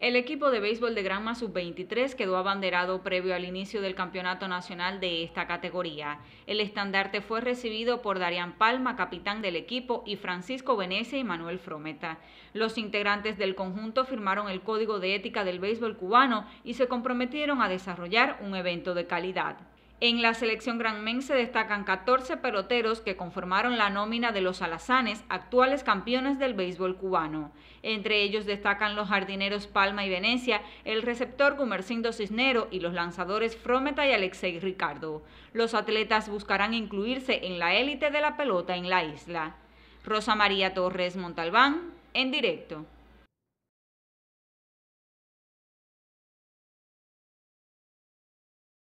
El equipo de béisbol de Granma Sub-23 quedó abanderado previo al inicio del campeonato nacional de esta categoría. El estandarte fue recibido por Darian Palma, capitán del equipo, y Francisco Venecia y Manuel Frometa. Los integrantes del conjunto firmaron el Código de Ética del Béisbol Cubano y se comprometieron a desarrollar un evento de calidad. En la selección se destacan 14 peloteros que conformaron la nómina de los alazanes, actuales campeones del béisbol cubano. Entre ellos destacan los jardineros Palma y Venecia, el receptor Gumercindo Cisnero y los lanzadores Frometa y Alexei Ricardo. Los atletas buscarán incluirse en la élite de la pelota en la isla. Rosa María Torres Montalbán, en directo.